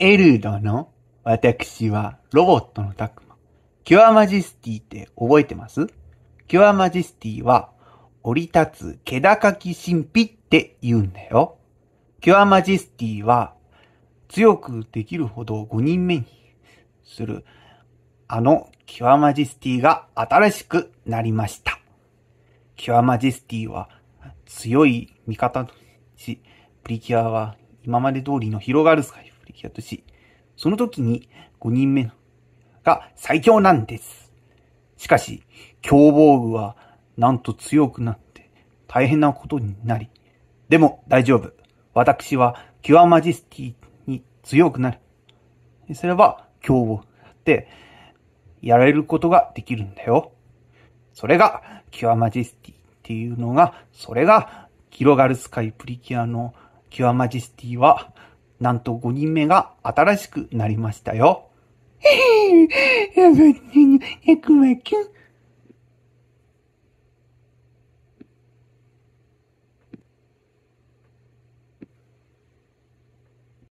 エルドの私はロボットのタクマ。キュアマジスティって覚えてますキュアマジスティは降り立つ気高き神秘って言うんだよ。キュアマジスティは強くできるほど5人目にするあのキュアマジスティが新しくなりました。キュアマジスティは強い味方とし、プリキュアは今まで通りの広がるスカイひっとし、その時に5人目が最強なんです。しかし、凶暴具はなんと強くなって大変なことになり、でも大丈夫。私はキュアマジスティに強くなる。それは凶暴でやれることができるんだよ。それがキュアマジスティっていうのが、それが広がるスカイプリキュアのキュアマジスティはなんと5人目が新しくなりましたよ。へ へやばい、やくまきゅん。